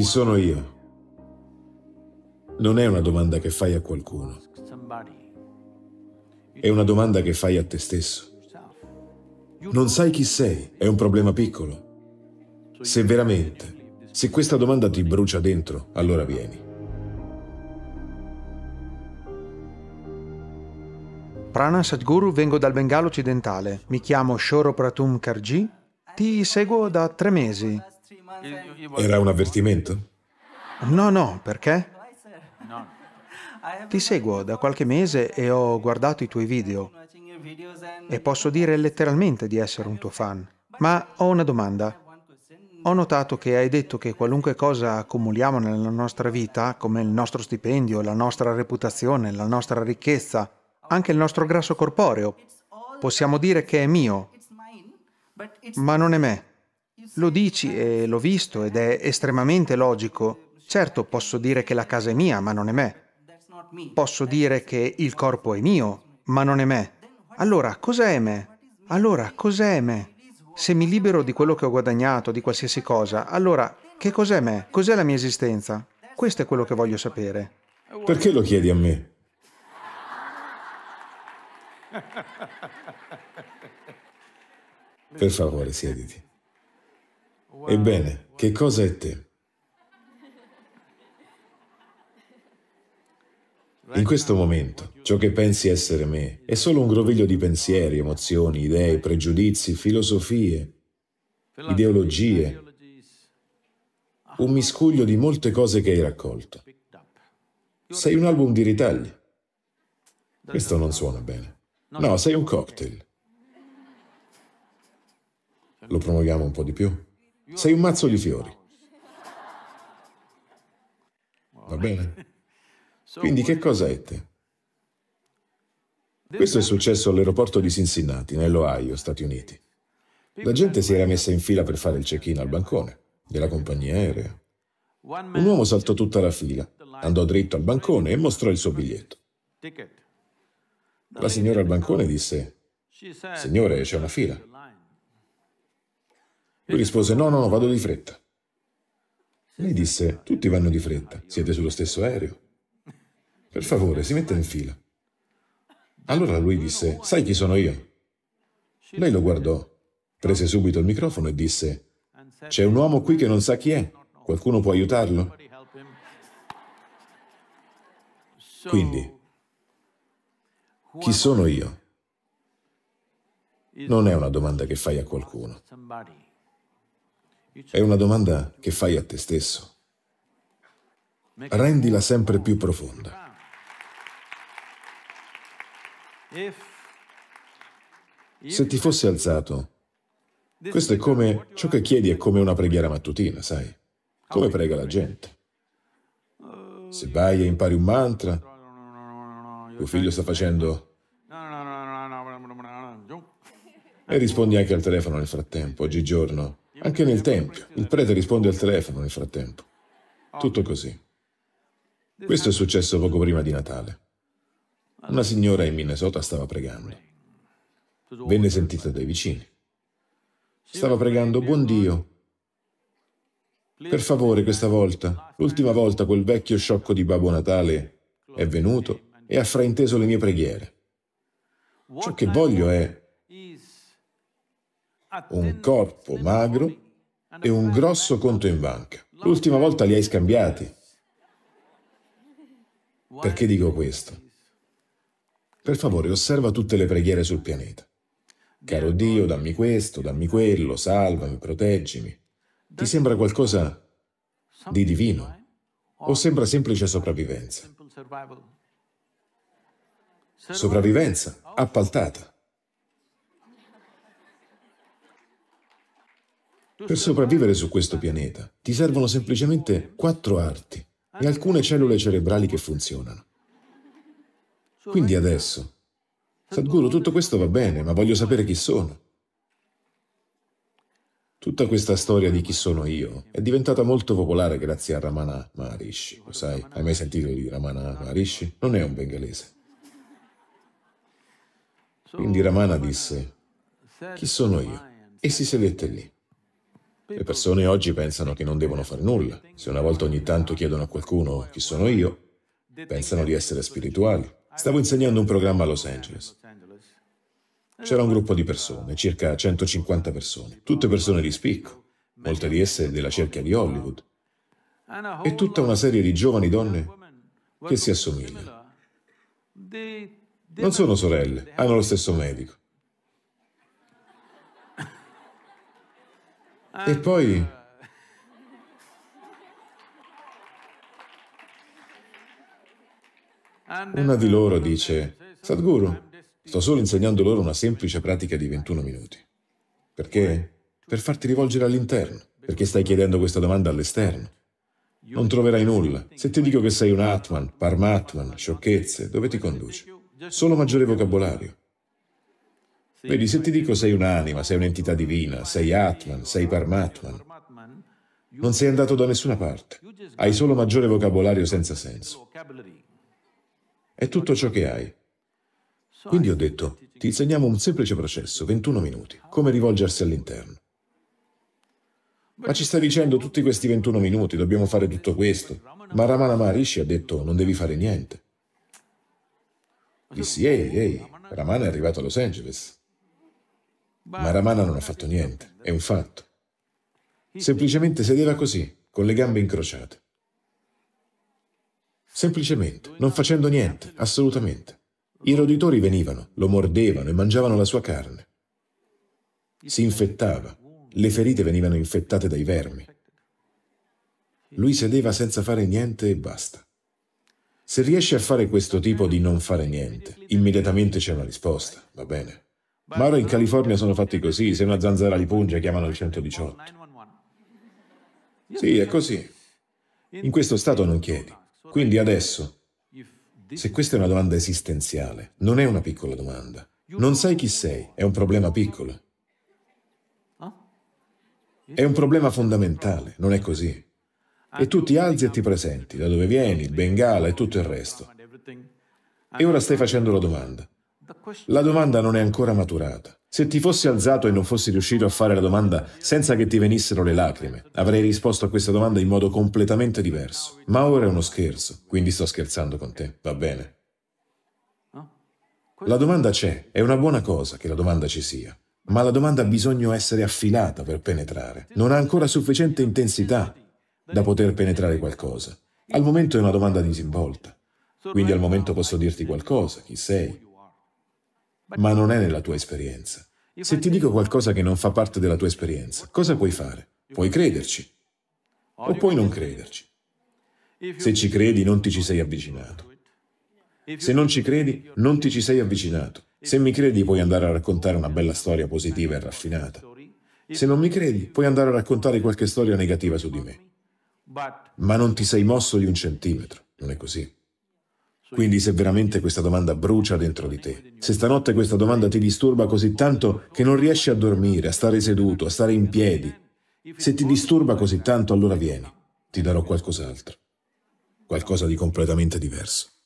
Chi sono io? Non è una domanda che fai a qualcuno. È una domanda che fai a te stesso. Non sai chi sei, è un problema piccolo. Se veramente, se questa domanda ti brucia dentro, allora vieni. Prana Sadhguru, vengo dal Bengala occidentale. Mi chiamo Shoro Pratum Karji. Ti seguo da tre mesi era un avvertimento? No, no, perché? Ti seguo da qualche mese e ho guardato i tuoi video e posso dire letteralmente di essere un tuo fan. Ma ho una domanda. Ho notato che hai detto che qualunque cosa accumuliamo nella nostra vita, come il nostro stipendio, la nostra reputazione, la nostra ricchezza, anche il nostro grasso corporeo, possiamo dire che è mio, ma non è me. Lo dici e l'ho visto ed è estremamente logico. Certo, posso dire che la casa è mia, ma non è me. Posso dire che il corpo è mio, ma non è me. Allora, cos'è me? Allora, cos'è me? Se mi libero di quello che ho guadagnato, di qualsiasi cosa, allora, che cos'è me? Cos'è la mia esistenza? Questo è quello che voglio sapere. Perché lo chiedi a me? Per favore, siediti. Ebbene, che cosa è te? In questo momento, ciò che pensi essere me è solo un groviglio di pensieri, emozioni, idee, pregiudizi, filosofie, ideologie, ah, un miscuglio di molte cose che hai raccolto. Sei un album di ritagli. Questo non suona bene. No, sei un cocktail. Lo promuoviamo un po' di più. Sei un mazzo di fiori. Va bene? Quindi che cosa è te? Questo è successo all'aeroporto di Cincinnati, nell'Ohio, Stati Uniti. La gente si era messa in fila per fare il check-in al bancone della compagnia aerea. Un uomo saltò tutta la fila, andò dritto al bancone e mostrò il suo biglietto. La signora al bancone disse, Signore, c'è una fila. Lui rispose, no, no, no, vado di fretta. Lei disse, tutti vanno di fretta, siete sullo stesso aereo. Per favore, si metta in fila. Allora lui disse, sai chi sono io? Lei lo guardò, prese subito il microfono e disse, c'è un uomo qui che non sa chi è, qualcuno può aiutarlo? Quindi, chi sono io? Non è una domanda che fai a qualcuno. È una domanda che fai a te stesso. Rendila sempre più profonda. Se ti fossi alzato, questo è come, ciò che chiedi è come una preghiera mattutina, sai? Come prega la gente. Se vai e impari un mantra, tuo figlio sta facendo... E rispondi anche al telefono nel frattempo, oggigiorno. Anche nel tempio. Il prete risponde al telefono nel frattempo. Tutto così. Questo è successo poco prima di Natale. Una signora in Minnesota stava pregando. Venne sentita dai vicini. Stava pregando, buon Dio, per favore questa volta, l'ultima volta quel vecchio sciocco di Babbo Natale è venuto e ha frainteso le mie preghiere. Ciò che voglio è un corpo magro e un grosso conto in banca. L'ultima volta li hai scambiati. Perché dico questo? Per favore, osserva tutte le preghiere sul pianeta. Caro Dio, dammi questo, dammi quello, salvami, proteggimi. Ti sembra qualcosa di divino? O sembra semplice sopravvivenza? Sopravvivenza appaltata. Per sopravvivere su questo pianeta ti servono semplicemente quattro arti e alcune cellule cerebrali che funzionano. Quindi adesso, Sadhguru, tutto questo va bene, ma voglio sapere chi sono. Tutta questa storia di chi sono io è diventata molto popolare grazie a Ramana Maharishi. Lo sai, hai mai sentito di Ramana Maharishi? Non è un bengalese. Quindi Ramana disse, chi sono io? E si sedette lì. Le persone oggi pensano che non devono fare nulla. Se una volta ogni tanto chiedono a qualcuno chi sono io, pensano di essere spirituali. Stavo insegnando un programma a Los Angeles. C'era un gruppo di persone, circa 150 persone, tutte persone di spicco, molte di esse della cerchia di Hollywood, e tutta una serie di giovani donne che si assomigliano. Non sono sorelle, hanno lo stesso medico. E eh. poi... Una di loro dice, Sadhguru, sto solo insegnando loro una semplice pratica di 21 minuti. Perché? Per farti rivolgere all'interno. Perché stai chiedendo questa domanda all'esterno. Non troverai nulla. Se ti dico che sei un Atman, Parmatman, sciocchezze, dove ti conduce? Solo maggiore vocabolario. Vedi, se ti dico sei un'anima, sei un'entità divina, sei Atman, sei Parmatman, non sei andato da nessuna parte. Hai solo maggiore vocabolario senza senso. È tutto ciò che hai. Quindi ho detto, ti insegniamo un semplice processo, 21 minuti, come rivolgersi all'interno. Ma ci stai dicendo tutti questi 21 minuti, dobbiamo fare tutto questo. Ma Ramana Maharishi ha detto, non devi fare niente. Dissi, ehi, ehi, Ramana è arrivato a Los Angeles. Ma Ramana non ha fatto niente, è un fatto. Semplicemente sedeva così, con le gambe incrociate. Semplicemente, non facendo niente, assolutamente. I roditori venivano, lo mordevano e mangiavano la sua carne. Si infettava, le ferite venivano infettate dai vermi. Lui sedeva senza fare niente e basta. Se riesci a fare questo tipo di non fare niente, immediatamente c'è una risposta, va bene? Ma ora in California sono fatti così, se una zanzara li punge chiamano il 118. Sì, è così. In questo stato non chiedi. Quindi adesso, se questa è una domanda esistenziale, non è una piccola domanda. Non sai chi sei, è un problema piccolo. È un problema fondamentale, non è così. E tu ti alzi e ti presenti, da dove vieni, il Bengala e tutto il resto. E ora stai facendo la domanda. La domanda non è ancora maturata. Se ti fossi alzato e non fossi riuscito a fare la domanda senza che ti venissero le lacrime, avrei risposto a questa domanda in modo completamente diverso. Ma ora è uno scherzo, quindi sto scherzando con te, va bene? La domanda c'è, è una buona cosa che la domanda ci sia, ma la domanda ha bisogno essere affilata per penetrare. Non ha ancora sufficiente intensità da poter penetrare qualcosa. Al momento è una domanda disinvolta. Quindi al momento posso dirti qualcosa, chi sei, ma non è nella tua esperienza. Se ti dico qualcosa che non fa parte della tua esperienza, cosa puoi fare? Puoi crederci o puoi non crederci. Se ci credi non ti ci sei avvicinato. Se non ci credi non ti ci sei avvicinato. Se mi credi puoi andare a raccontare una bella storia positiva e raffinata. Se non mi credi puoi andare a raccontare qualche storia negativa su di me. Ma non ti sei mosso di un centimetro, non è così? Quindi se veramente questa domanda brucia dentro di te, se stanotte questa domanda ti disturba così tanto che non riesci a dormire, a stare seduto, a stare in piedi, se ti disturba così tanto allora vieni, ti darò qualcos'altro, qualcosa di completamente diverso.